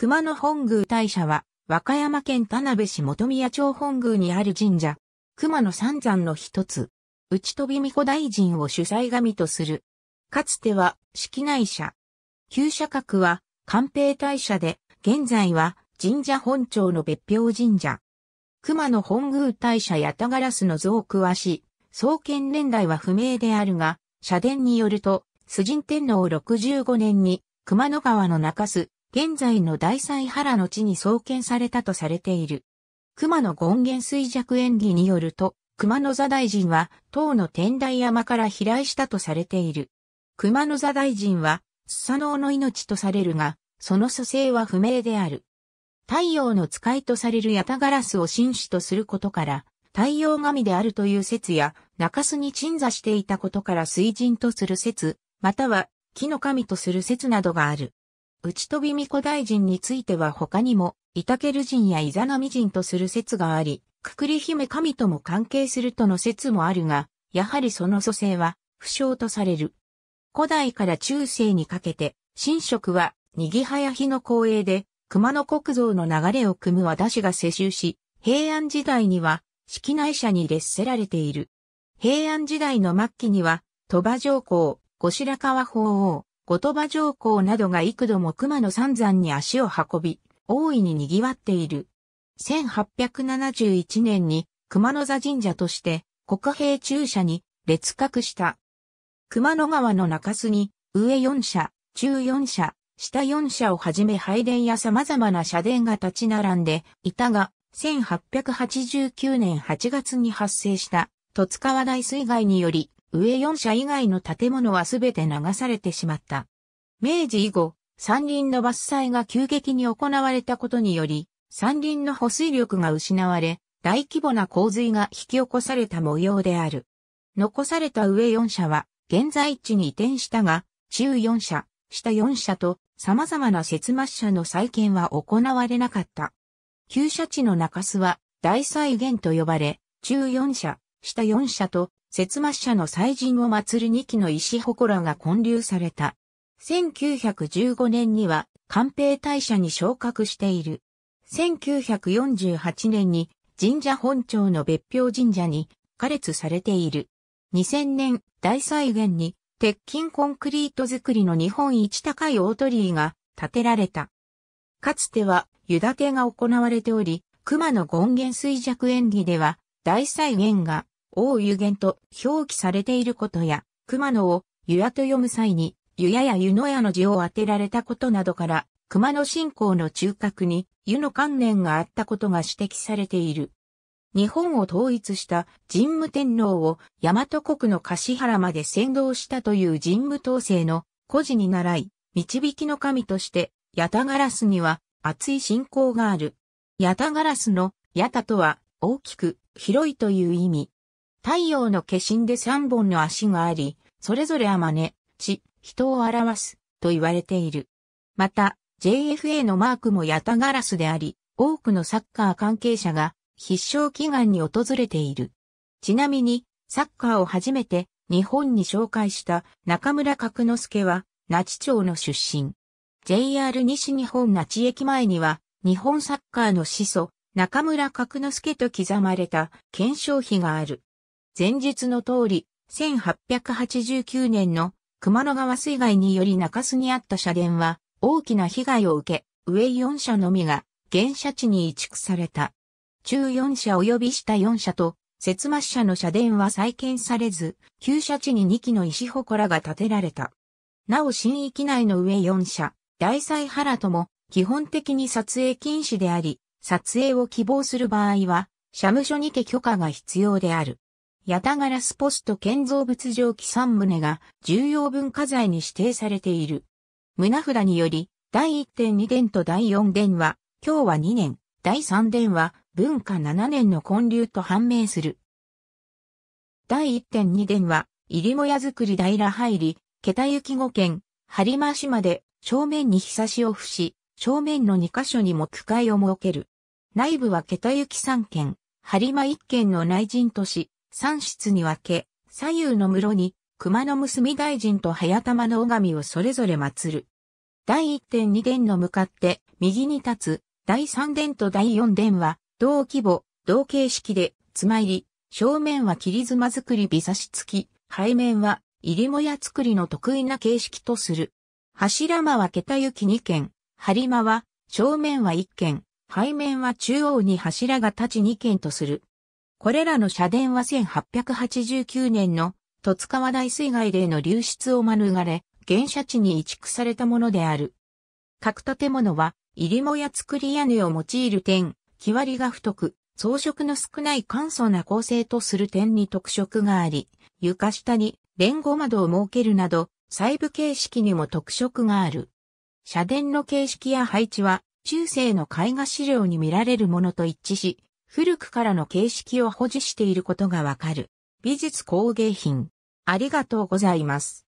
熊野本宮大社は、和歌山県田辺市本宮町本宮にある神社、熊野三山の一つ、内飛美子大臣を主催神とする。かつては、式内社。旧社格は、官兵大社で、現在は、神社本庁の別表神社。熊野本宮大社八田ガラスの像を詳し、創建年代は不明であるが、社殿によると、崇神天皇65年に、熊野川の中洲、現在の大西原の地に創建されたとされている。熊野権現衰弱演技によると、熊野座大臣は、唐の天台山から飛来したとされている。熊野座大臣は、スサノオの命とされるが、その蘇生は不明である。太陽の使いとされるヤタガラスを真摯とすることから、太陽神であるという説や、中洲に鎮座していたことから水神とする説、または木の神とする説などがある。内飛美子大臣については他にも、イタケル人やイザナミ人とする説があり、くくり姫神とも関係するとの説もあるが、やはりその蘇生は不詳とされる。古代から中世にかけて、神職は、にぎはや日の光栄で、熊野国造の流れを組む和田氏が世襲し、平安時代には、式内社に列せられている。平安時代の末期には、鳥羽上皇、後白河法皇、後鳥羽上皇などが幾度も熊野三山に足を運び、大いに賑わっている。1871年に熊野座神社として国兵中社に列閣した。熊野川の中杉、に上4社、中4社、下4社をはじめ拝殿や様々な社殿が立ち並んでいたが、1889年8月に発生した、戸塚川大水害により、上4社以外の建物はすべて流されてしまった。明治以後、山林の伐採が急激に行われたことにより、山林の保水力が失われ、大規模な洪水が引き起こされた模様である。残された上4社は、現在地に移転したが、中4社、下4社と、様々な節末社の再建は行われなかった。旧社地の中洲は、大再現と呼ばれ、中4社、下4社と節末社の祭神を祀る2基の石祠が建立された。1915年には、官兵大社に昇格している。1948年に神社本庁の別表神社に加列されている。2000年大再現に鉄筋コンクリート造りの日本一高い大鳥居が建てられた。かつては湯立てが行われており、熊野権現衰弱演技では大再現が大湯源と表記されていることや、熊野を湯屋と読む際に、湯屋や湯の屋の字を当てられたことなどから、熊野信仰の中核に湯の観念があったことが指摘されている。日本を統一した神武天皇を大和国の橿原まで先導したという神武統制の故事に倣い、導きの神として、ヤタガラスには厚い信仰がある。ヤタガラスのヤタとは大きく広いという意味。太陽の化身で三本の足があり、それぞれあまね、地、人を表す、と言われている。また、JFA のマークもヤタガラスであり、多くのサッカー関係者が必勝祈願に訪れている。ちなみに、サッカーを初めて日本に紹介した中村角之助は、那智町の出身。JR 西日本那智駅前には、日本サッカーの始祖、中村角之助と刻まれた検証碑がある。前述の通り、1889年の熊野川水害により中洲にあった社殿は大きな被害を受け、上4社のみが原社地に移築された。中4社及び下4社と、節末社の社殿は再建されず、旧社地に2基の石祠が建てられた。なお新域内の上4社、大祭原とも、基本的に撮影禁止であり、撮影を希望する場合は、社務所にて許可が必要である。八タガラスポスト建造物上記3棟が重要文化財に指定されている。胸札により、第1.2伝と第4伝は、今日は2年、第3伝は文化7年の混流と判明する。第1.2伝は、入母屋造り平入り、桁雪五軒、張間島で正面に日差しを伏し、正面の2カ所に木階を設ける。内部は桁行き3軒、張間1軒の内陣都市、三室に分け、左右の室に、熊野娘大臣と早玉の拝みをそれぞれ祀る。第一点二殿の向かって、右に立つ、第三殿と第四殿は、同規模、同形式で、つまり、正面は切り妻作り美差し付き、背面は、入りもや作りの得意な形式とする。柱間は桁行き二軒、張間は、正面は一軒、背面は中央に柱が立ち二軒とする。これらの社殿は1889年の十津川大水害での流出を免れ、原社地に移築されたものである。各建物は、入りもや作り屋根を用いる点、木割りが太く、装飾の少ない簡素な構成とする点に特色があり、床下にレンゴ窓を設けるなど、細部形式にも特色がある。社殿の形式や配置は、中世の絵画資料に見られるものと一致し、古くからの形式を保持していることがわかる。美術工芸品。ありがとうございます。